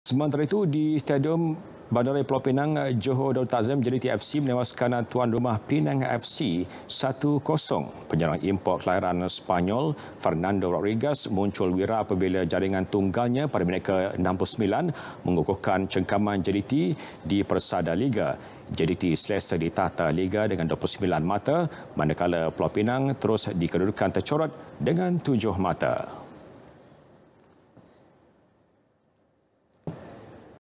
Sementara itu di Stadium Bandaraya Pulau Pinang, Johor Darul Ta'zim JDT FC menewaskan Tuan Rumah Pinang FC 1-0. Penyerang import kelahiran Spanyol, Fernando Rodriguez muncul wira apabila jaringan tunggalnya pada minit ke-69 mengukuhkan cengkaman JDT di Persada Liga. JDT selesa di tahta Liga dengan 29 mata, manakala Pulau Pinang terus dikedudukan tercorot dengan 7 mata.